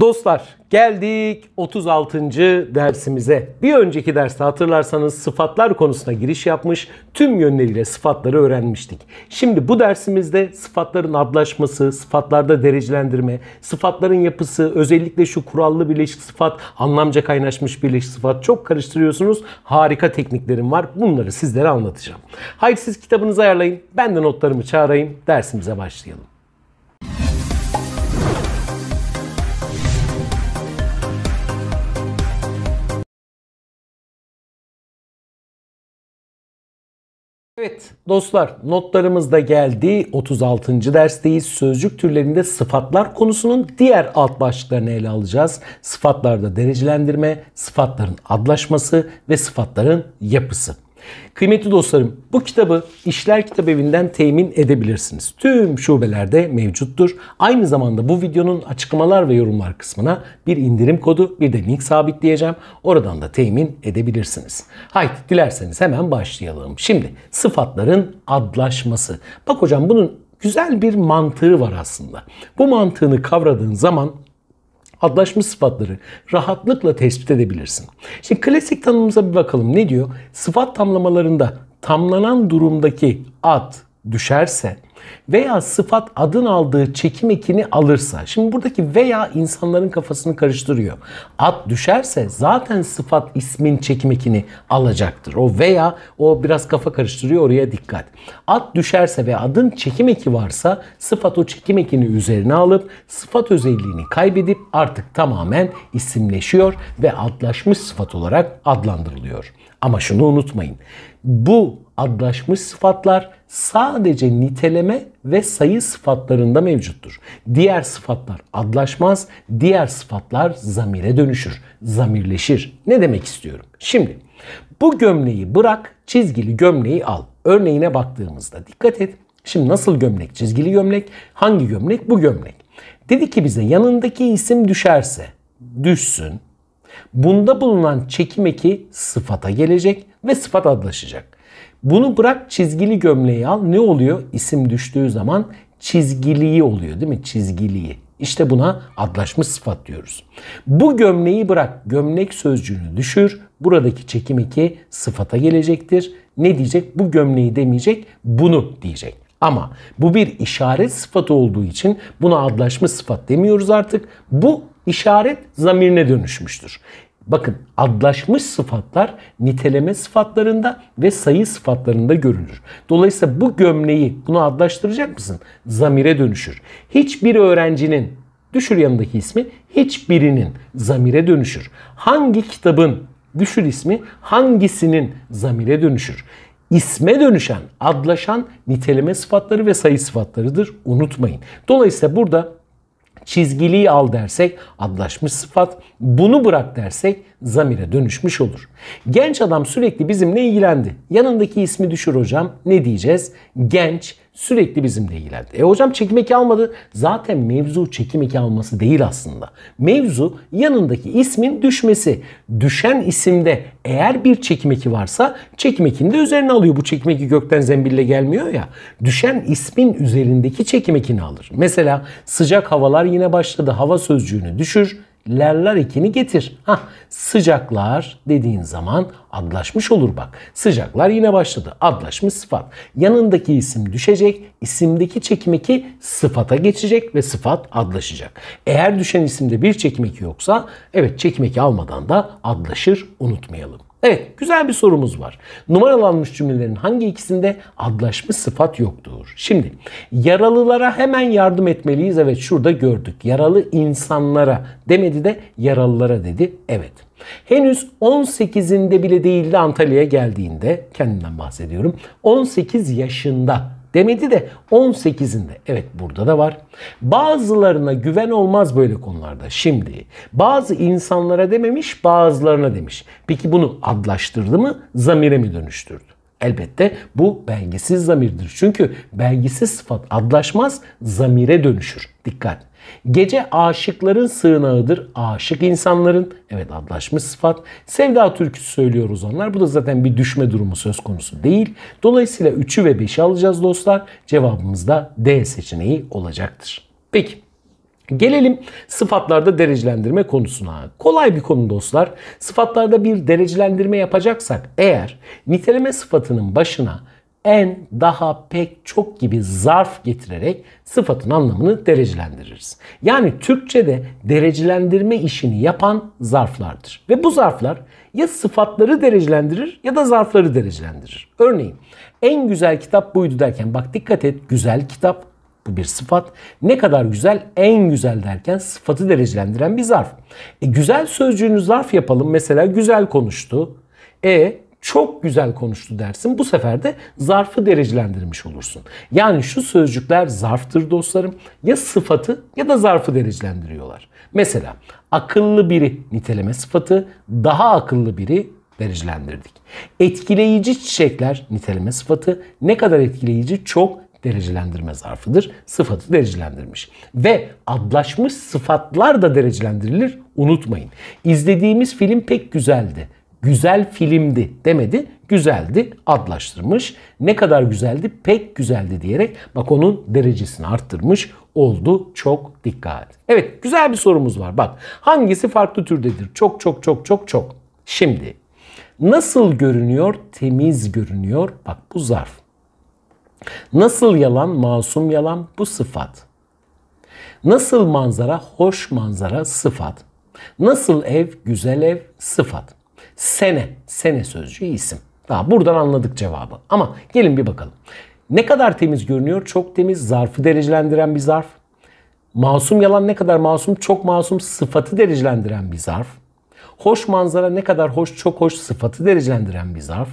Dostlar geldik 36. dersimize. Bir önceki derste hatırlarsanız sıfatlar konusuna giriş yapmış, tüm yönleriyle sıfatları öğrenmiştik. Şimdi bu dersimizde sıfatların adlaşması, sıfatlarda derecelendirme, sıfatların yapısı, özellikle şu kurallı birleşik sıfat, anlamca kaynaşmış birleşik sıfat çok karıştırıyorsunuz. Harika tekniklerim var. Bunları sizlere anlatacağım. Hayır siz kitabınızı ayarlayın. Ben de notlarımı çağırayım. Dersimize başlayalım. Evet dostlar notlarımızda geldi. 36. dersteyiz. Sözcük türlerinde sıfatlar konusunun diğer alt başlıklarını ele alacağız. Sıfatlarda derecelendirme, sıfatların adlaşması ve sıfatların yapısı. Kıymetli dostlarım bu kitabı İşler Kitap Evi'nden temin edebilirsiniz. Tüm şubelerde mevcuttur. Aynı zamanda bu videonun açıklamalar ve yorumlar kısmına bir indirim kodu bir de link sabitleyeceğim. Oradan da temin edebilirsiniz. Haydi dilerseniz hemen başlayalım. Şimdi sıfatların adlaşması. Bak hocam bunun güzel bir mantığı var aslında. Bu mantığını kavradığın zaman adlaşmış sıfatları rahatlıkla tespit edebilirsin. Şimdi klasik tanımımıza bir bakalım. Ne diyor? Sıfat tamlamalarında tamlanan durumdaki ad düşerse veya sıfat adın aldığı çekim ekini alırsa. Şimdi buradaki veya insanların kafasını karıştırıyor. At düşerse zaten sıfat ismin çekim ekini alacaktır. O veya o biraz kafa karıştırıyor oraya dikkat. At düşerse ve adın çekim eki varsa sıfat o çekim ekini üzerine alıp sıfat özelliğini kaybedip artık tamamen isimleşiyor ve adlaşmış sıfat olarak adlandırılıyor. Ama şunu unutmayın. Bu adlaşmış sıfatlar sadece niteleme ve sayı sıfatlarında mevcuttur. Diğer sıfatlar adlaşmaz, diğer sıfatlar zamire dönüşür, zamirleşir. Ne demek istiyorum? Şimdi bu gömleği bırak, çizgili gömleği al. Örneğine baktığımızda dikkat et. Şimdi nasıl gömlek? Çizgili gömlek. Hangi gömlek? Bu gömlek. Dedi ki bize yanındaki isim düşerse, düşsün, Bunda bulunan çekim eki sıfata gelecek ve sıfat adlaşacak. Bunu bırak çizgili gömleği al. Ne oluyor? İsim düştüğü zaman çizgiliği oluyor değil mi? Çizgiliği. İşte buna adlaşmış sıfat diyoruz. Bu gömleği bırak, gömlek sözcüğünü düşür. Buradaki çekim eki sıfata gelecektir. Ne diyecek? Bu gömleği demeyecek, bunu diyecek. Ama bu bir işaret sıfatı olduğu için buna adlaşmış sıfat demiyoruz artık. Bu işaret zamirine dönüşmüştür. Bakın adlaşmış sıfatlar niteleme sıfatlarında ve sayı sıfatlarında görünür. Dolayısıyla bu gömleği bunu adlaştıracak mısın? Zamire dönüşür. Hiçbir öğrencinin düşür yanındaki ismi hiçbirinin zamire dönüşür. Hangi kitabın düşür ismi hangisinin zamire dönüşür? İsme dönüşen, adlaşan niteleme sıfatları ve sayı sıfatlarıdır. Unutmayın. Dolayısıyla burada çizgiliyi al dersek adlaşmış sıfat, bunu bırak dersek zamire dönüşmüş olur. Genç adam sürekli bizimle ilgilendi. Yanındaki ismi düşür hocam. Ne diyeceğiz? Genç sürekli bizimle ilgilendi. E hocam çekim eki almadı. Zaten mevzu çekim eki alması değil aslında. Mevzu yanındaki ismin düşmesi. Düşen isimde eğer bir çekim eki varsa çekim ekini de üzerine alıyor. Bu çekim eki gökten zembille gelmiyor ya. Düşen ismin üzerindeki çekim ekini alır. Mesela sıcak havalar yine başladı. Hava sözcüğünü düşür lerler ikini getir. ha sıcaklar dediğin zaman adlaşmış olur bak. Sıcaklar yine başladı. Adlaşmış sıfat. Yanındaki isim düşecek. İsimdeki çekmeki sıfata geçecek ve sıfat adlaşacak. Eğer düşen isimde bir çekimeki yoksa evet çekimeki almadan da adlaşır unutmayalım. Evet güzel bir sorumuz var. Numaralanmış cümlelerin hangi ikisinde adlaşmış sıfat yoktur? Şimdi yaralılara hemen yardım etmeliyiz. Evet şurada gördük. Yaralı insanlara demedi de yaralılara dedi. Evet. Henüz 18'inde bile değildi Antalya'ya geldiğinde kendinden bahsediyorum. 18 yaşında demedi de 18'inde. Evet burada da var. Bazılarına güven olmaz böyle konularda. Şimdi bazı insanlara dememiş bazılarına demiş. Peki bunu adlaştırdı mı zamire mi dönüştürdü? Elbette bu belgesiz zamirdir. Çünkü belgesiz sıfat adlaşmaz zamire dönüşür. Dikkat. Gece aşıkların sığınağıdır. Aşık insanların. Evet adlaşmış sıfat. Sevda türküsü söylüyoruz onlar. Bu da zaten bir düşme durumu söz konusu değil. Dolayısıyla 3'ü ve 5'i alacağız dostlar. Cevabımız da D seçeneği olacaktır. Peki. Gelelim sıfatlarda derecelendirme konusuna. Kolay bir konu dostlar. Sıfatlarda bir derecelendirme yapacaksak eğer niteleme sıfatının başına en, daha, pek, çok gibi zarf getirerek sıfatın anlamını derecelendiririz. Yani Türkçe'de derecelendirme işini yapan zarflardır. Ve bu zarflar ya sıfatları derecelendirir ya da zarfları derecelendirir. Örneğin en güzel kitap buydu derken bak dikkat et güzel kitap bu bir sıfat. Ne kadar güzel en güzel derken sıfatı derecelendiren bir zarf. E, güzel sözcüğünü zarf yapalım. Mesela güzel konuştu. E çok güzel konuştu dersin. Bu sefer de zarfı derecelendirmiş olursun. Yani şu sözcükler zarftır dostlarım. Ya sıfatı ya da zarfı derecelendiriyorlar. Mesela akıllı biri niteleme sıfatı, daha akıllı biri derecelendirdik. Etkileyici çiçekler niteleme sıfatı, ne kadar etkileyici çok derecelendirme zarfıdır. Sıfatı derecelendirmiş. Ve adlaşmış sıfatlar da derecelendirilir. Unutmayın. İzlediğimiz film pek güzeldi güzel filmdi demedi. Güzeldi adlaştırmış. Ne kadar güzeldi? Pek güzeldi diyerek bak onun derecesini arttırmış oldu. Çok dikkat. Evet güzel bir sorumuz var. Bak hangisi farklı türdedir? Çok çok çok çok çok. Şimdi nasıl görünüyor? Temiz görünüyor. Bak bu zarf. Nasıl yalan? Masum yalan. Bu sıfat. Nasıl manzara? Hoş manzara. Sıfat. Nasıl ev? Güzel ev. Sıfat. Sene. Sene sözcüğü isim. Daha buradan anladık cevabı. Ama gelin bir bakalım. Ne kadar temiz görünüyor? Çok temiz. Zarfı derecelendiren bir zarf. Masum yalan ne kadar masum? Çok masum. Sıfatı derecelendiren bir zarf. Hoş manzara ne kadar hoş? Çok hoş. Sıfatı derecelendiren bir zarf.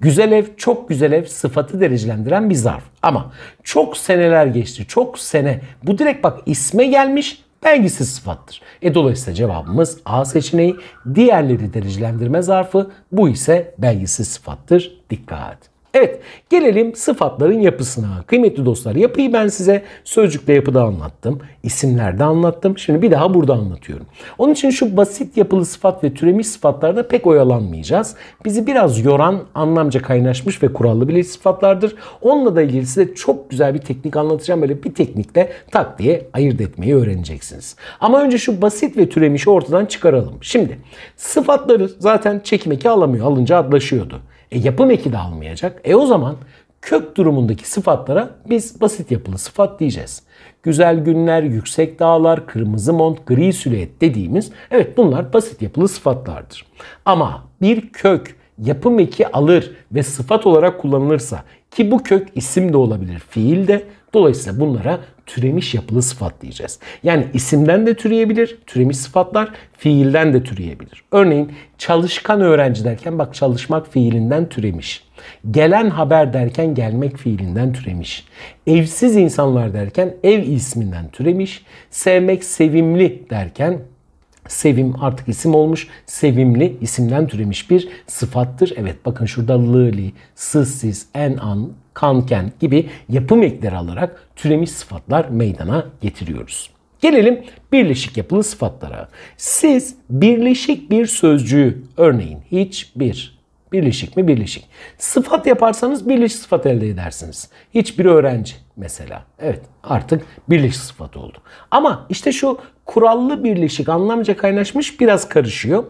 Güzel ev, çok güzel ev sıfatı derecelendiren bir zarf. Ama çok seneler geçti, çok sene. Bu direkt bak isme gelmiş, belgisiz sıfattır. E dolayısıyla cevabımız A seçeneği. Diğerleri derecelendirme zarfı. Bu ise belgisiz sıfattır. Dikkat! Evet gelelim sıfatların yapısına. Kıymetli dostlar yapıyı ben size sözcükle yapıda anlattım. isimlerde anlattım. Şimdi bir daha burada anlatıyorum. Onun için şu basit yapılı sıfat ve türemiş sıfatlarda pek oyalanmayacağız. Bizi biraz yoran anlamca kaynaşmış ve kurallı bile sıfatlardır. Onunla da ilgili size çok güzel bir teknik anlatacağım. Böyle bir teknikle tak diye ayırt etmeyi öğreneceksiniz. Ama önce şu basit ve türemişi ortadan çıkaralım. Şimdi sıfatları zaten çekmeki alamıyor. Alınca adlaşıyordu. E, yapım eki de almayacak. E o zaman kök durumundaki sıfatlara biz basit yapılı sıfat diyeceğiz. Güzel günler, yüksek dağlar, kırmızı mont, gri silüet dediğimiz evet bunlar basit yapılı sıfatlardır. Ama bir kök yapım eki alır ve sıfat olarak kullanılırsa ki bu kök isim de olabilir, fiil de Dolayısıyla bunlara türemiş yapılı sıfat diyeceğiz. Yani isimden de türeyebilir, türemiş sıfatlar fiilden de türeyebilir. Örneğin çalışkan öğrenci derken bak çalışmak fiilinden türemiş. Gelen haber derken gelmek fiilinden türemiş. Evsiz insanlar derken ev isminden türemiş. Sevmek sevimli derken Sevim artık isim olmuş. Sevimli isimden türemiş bir sıfattır. Evet bakın şurada lıli, sız, siz, en, an kanken gibi yapım ekleri alarak türemiş sıfatlar meydana getiriyoruz. Gelelim birleşik yapılı sıfatlara. Siz birleşik bir sözcüğü örneğin hiçbir birleşik mi birleşik. Sıfat yaparsanız birleşik sıfat elde edersiniz. Hiçbir öğrenci mesela. Evet artık birleşik sıfat oldu. Ama işte şu kurallı birleşik anlamca kaynaşmış biraz karışıyor.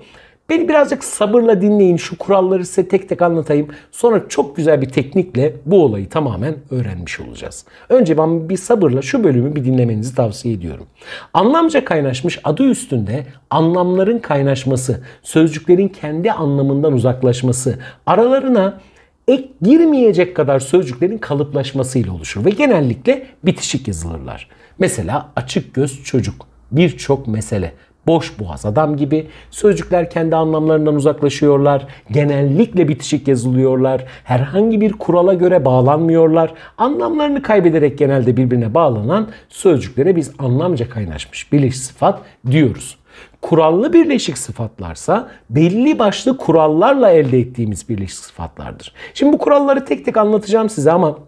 Beni birazcık sabırla dinleyin. Şu kuralları size tek tek anlatayım. Sonra çok güzel bir teknikle bu olayı tamamen öğrenmiş olacağız. Önce ben bir sabırla şu bölümü bir dinlemenizi tavsiye ediyorum. Anlamca kaynaşmış adı üstünde anlamların kaynaşması, sözcüklerin kendi anlamından uzaklaşması, aralarına ek girmeyecek kadar sözcüklerin kalıplaşmasıyla oluşur ve genellikle bitişik yazılırlar. Mesela açık göz çocuk, birçok mesele, boş boğaz adam gibi. Sözcükler kendi anlamlarından uzaklaşıyorlar. Genellikle bitişik yazılıyorlar. Herhangi bir kurala göre bağlanmıyorlar. Anlamlarını kaybederek genelde birbirine bağlanan sözcüklere biz anlamca kaynaşmış birleşik sıfat diyoruz. Kurallı birleşik sıfatlarsa belli başlı kurallarla elde ettiğimiz birleşik sıfatlardır. Şimdi bu kuralları tek tek anlatacağım size ama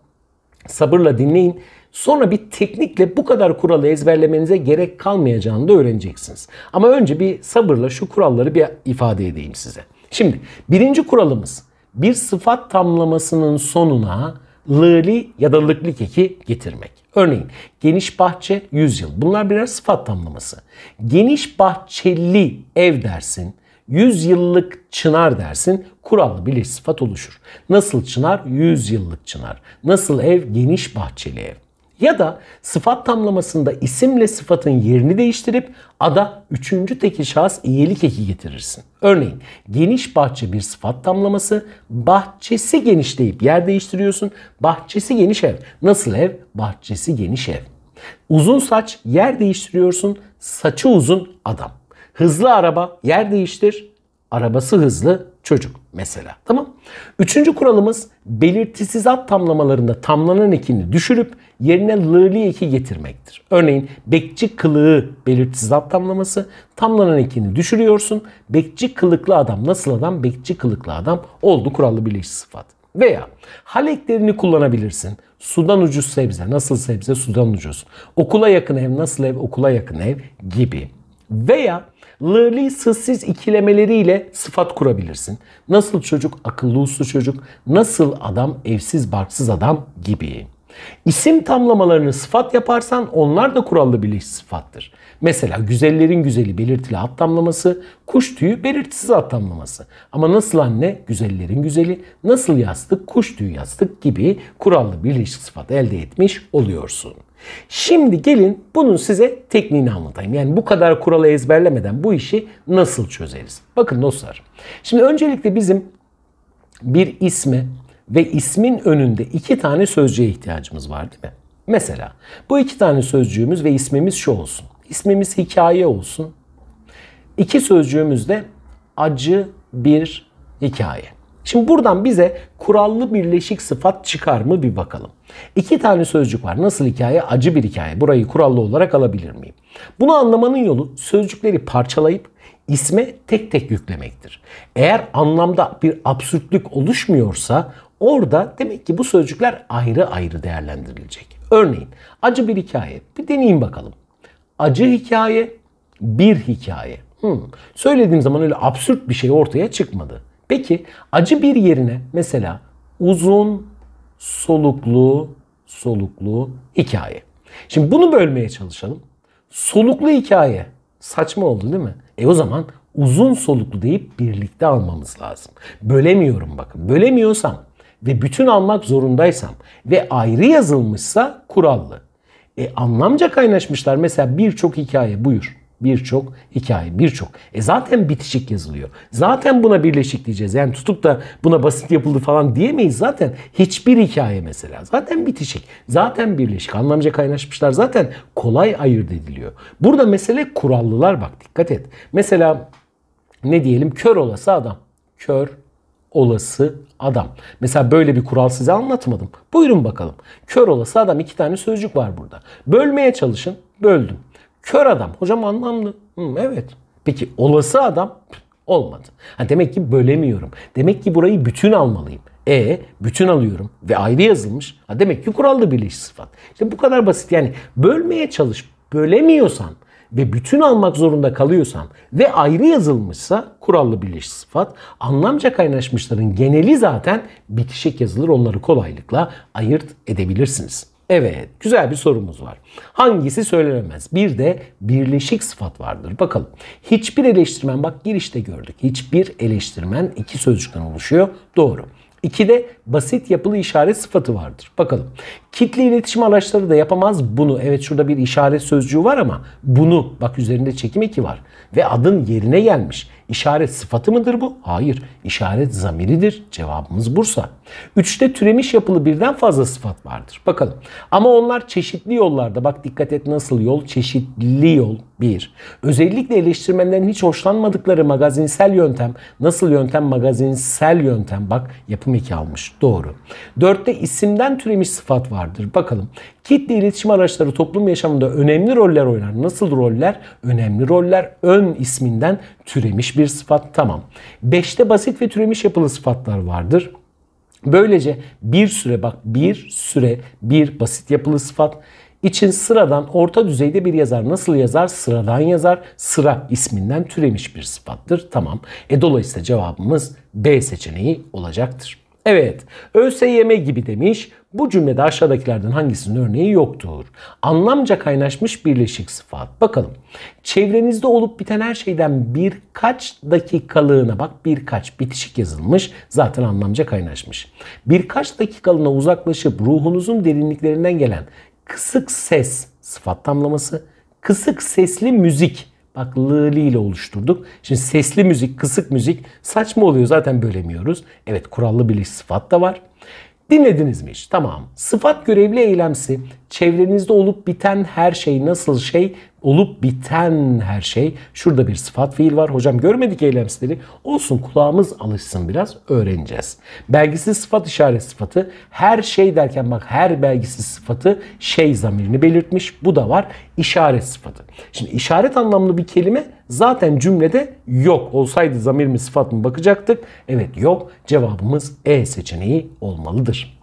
sabırla dinleyin. Sonra bir teknikle bu kadar kuralı ezberlemenize gerek kalmayacağını da öğreneceksiniz. Ama önce bir sabırla şu kuralları bir ifade edeyim size. Şimdi birinci kuralımız bir sıfat tamlamasının sonuna lıli ya da lıklık eki getirmek. Örneğin geniş bahçe 100 yıl. Bunlar birer sıfat tamlaması. Geniş bahçeli ev dersin. 100 yıllık çınar dersin. Kurallı bir sıfat oluşur. Nasıl çınar? 100 yıllık çınar. Nasıl ev? Geniş bahçeli ev. Ya da sıfat tamlamasında isimle sıfatın yerini değiştirip ada üçüncü tekil şahıs iyilik eki getirirsin. Örneğin geniş bahçe bir sıfat tamlaması. Bahçesi geniş deyip yer değiştiriyorsun. Bahçesi geniş ev. Nasıl ev? Bahçesi geniş ev. Uzun saç yer değiştiriyorsun. Saçı uzun adam. Hızlı araba yer değiştir. Arabası hızlı çocuk mesela. Tamam. Üçüncü kuralımız belirtisiz ad tamlamalarında tamlanan ekini düşürüp yerine lığli eki getirmektir. Örneğin bekçi kılığı belirtisiz ad tamlaması tamlanan ekini düşürüyorsun. Bekçi kılıklı adam nasıl adam? Bekçi kılıklı adam oldu kurallı birleşik sıfat. Veya hal eklerini kullanabilirsin. Sudan ucuz sebze. Nasıl sebze? Sudan ucuz. Okula yakın ev. Nasıl ev? Okula yakın ev gibi. Veya Lığli sızsız ikilemeleriyle sıfat kurabilirsin. Nasıl çocuk akıllı uslu çocuk, nasıl adam evsiz barksız adam gibi. İsim tamlamalarını sıfat yaparsan onlar da kurallı bir sıfattır. Mesela güzellerin güzeli belirtili ad tamlaması, kuş tüyü belirtisiz ad tamlaması. Ama nasıl anne güzellerin güzeli, nasıl yastık kuş tüyü yastık gibi kurallı birleşik sıfat elde etmiş oluyorsun. Şimdi gelin bunun size tekniğini anlatayım. Yani bu kadar kuralı ezberlemeden bu işi nasıl çözeriz? Bakın dostlar. Şimdi öncelikle bizim bir isme ve ismin önünde iki tane sözcüğe ihtiyacımız var değil mi? Mesela bu iki tane sözcüğümüz ve ismimiz şu olsun. İsmimiz hikaye olsun. İki sözcüğümüz de acı bir hikaye. Şimdi buradan bize kurallı birleşik sıfat çıkar mı bir bakalım. İki tane sözcük var. Nasıl hikaye? Acı bir hikaye. Burayı kurallı olarak alabilir miyim? Bunu anlamanın yolu sözcükleri parçalayıp isme tek tek yüklemektir. Eğer anlamda bir absürtlük oluşmuyorsa orada demek ki bu sözcükler ayrı ayrı değerlendirilecek. Örneğin acı bir hikaye. Bir deneyin bakalım. Acı hikaye, bir hikaye. Hmm. Söylediğim zaman öyle absürt bir şey ortaya çıkmadı. Peki acı bir yerine mesela uzun soluklu soluklu hikaye. Şimdi bunu bölmeye çalışalım. Soluklu hikaye saçma oldu değil mi? E o zaman uzun soluklu deyip birlikte almamız lazım. Bölemiyorum bakın. Bölemiyorsam ve bütün almak zorundaysam ve ayrı yazılmışsa kurallı. E anlamca kaynaşmışlar mesela birçok hikaye buyur birçok hikaye, birçok. E zaten bitişik yazılıyor. Zaten buna birleşik diyeceğiz. Yani tutup da buna basit yapıldı falan diyemeyiz zaten. Hiçbir hikaye mesela. Zaten bitişik. Zaten birleşik. Anlamca kaynaşmışlar. Zaten kolay ayırt ediliyor. Burada mesele kurallılar bak dikkat et. Mesela ne diyelim kör olası adam. Kör olası adam. Mesela böyle bir kural size anlatmadım. Buyurun bakalım. Kör olası adam iki tane sözcük var burada. Bölmeye çalışın. Böldüm. Kör adam. Hocam anlamlı. Hı, evet. Peki olası adam olmadı. Ha, demek ki bölemiyorum. Demek ki burayı bütün almalıyım. E bütün alıyorum ve ayrı yazılmış. Ha, demek ki kuralda birleşik sıfat. İşte bu kadar basit. Yani bölmeye çalış. Bölemiyorsan ve bütün almak zorunda kalıyorsan ve ayrı yazılmışsa kurallı birleşik sıfat. Anlamca kaynaşmışların geneli zaten bitişik yazılır. Onları kolaylıkla ayırt edebilirsiniz. Evet, güzel bir sorumuz var. Hangisi söylenemez? Bir de birleşik sıfat vardır. Bakalım. Hiçbir eleştirmen, bak girişte gördük. Hiçbir eleştirmen iki sözcükten oluşuyor. Doğru. İki de basit yapılı işaret sıfatı vardır. Bakalım. Kitle iletişim araçları da yapamaz bunu. Evet şurada bir işaret sözcüğü var ama bunu bak üzerinde çekim eki var. Ve adın yerine gelmiş. İşaret sıfatı mıdır bu? Hayır. İşaret zamiridir. Cevabımız Bursa. Üçte türemiş yapılı birden fazla sıfat vardır. Bakalım. Ama onlar çeşitli yollarda. Bak dikkat et nasıl yol? Çeşitli yol. 1. Özellikle eleştirmenlerin hiç hoşlanmadıkları magazinsel yöntem. Nasıl yöntem? Magazinsel yöntem. Bak yapım 2 almış. Doğru. 4'te isimden türemiş sıfat vardır. Bakalım. Kitle iletişim araçları toplum yaşamında önemli roller oynar. Nasıl roller? Önemli roller ön isminden türemiş bir sıfat. Tamam. 5'te basit ve türemiş yapılı sıfatlar vardır. Böylece bir süre bak bir süre bir basit yapılı sıfat için sıradan orta düzeyde bir yazar. Nasıl yazar? Sıradan yazar. Sıra isminden türemiş bir sıfattır. Tamam. E dolayısıyla cevabımız B seçeneği olacaktır. Evet, ÖSYM gibi demiş. Bu cümlede aşağıdakilerden hangisinin örneği yoktur? Anlamca kaynaşmış birleşik sıfat. Bakalım. Çevrenizde olup biten her şeyden birkaç dakikalığına bak birkaç bitişik yazılmış. Zaten anlamca kaynaşmış. Birkaç dakikalığına uzaklaşıp ruhunuzun derinliklerinden gelen kısık ses sıfat tamlaması, kısık sesli müzik. Bak lıli ile oluşturduk. Şimdi sesli müzik, kısık müzik saçma oluyor zaten bölemiyoruz. Evet kurallı bir sıfat da var. Dinlediniz mi hiç? Tamam. Sıfat görevli eylemsi çevrenizde olup biten her şey nasıl şey? Olup biten her şey. Şurada bir sıfat fiil var. Hocam görmedik eylemsileri. Olsun kulağımız alışsın biraz öğreneceğiz. Belgisiz sıfat işaret sıfatı. Her şey derken bak her belgisiz sıfatı şey zamirini belirtmiş. Bu da var. işaret sıfatı. Şimdi işaret anlamlı bir kelime zaten cümlede yok. Olsaydı zamir mi sıfat mı bakacaktık. Evet yok. Cevabımız E seçeneği olmalıdır.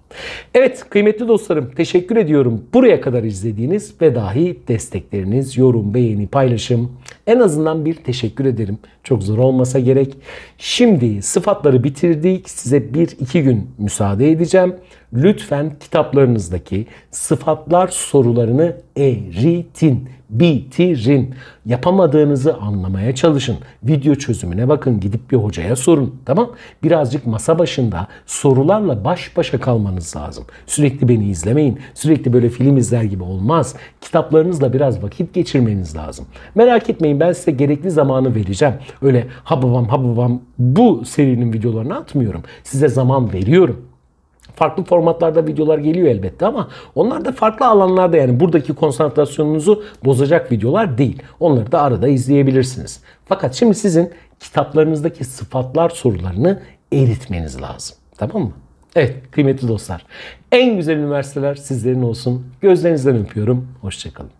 Evet kıymetli dostlarım teşekkür ediyorum. Buraya kadar izlediğiniz ve dahi destekleriniz, yorum, beğeni, paylaşım en azından bir teşekkür ederim. Çok zor olmasa gerek. Şimdi sıfatları bitirdik. Size bir iki gün müsaade edeceğim lütfen kitaplarınızdaki sıfatlar sorularını eritin, bitirin. Yapamadığınızı anlamaya çalışın. Video çözümüne bakın, gidip bir hocaya sorun. Tamam? Birazcık masa başında sorularla baş başa kalmanız lazım. Sürekli beni izlemeyin. Sürekli böyle film izler gibi olmaz. Kitaplarınızla biraz vakit geçirmeniz lazım. Merak etmeyin ben size gerekli zamanı vereceğim. Öyle ha babam ha babam bu serinin videolarını atmıyorum. Size zaman veriyorum farklı formatlarda videolar geliyor elbette ama onlar da farklı alanlarda yani buradaki konsantrasyonunuzu bozacak videolar değil. Onları da arada izleyebilirsiniz. Fakat şimdi sizin kitaplarınızdaki sıfatlar sorularını eritmeniz lazım. Tamam mı? Evet kıymetli dostlar. En güzel üniversiteler sizlerin olsun. Gözlerinizden öpüyorum. Hoşçakalın.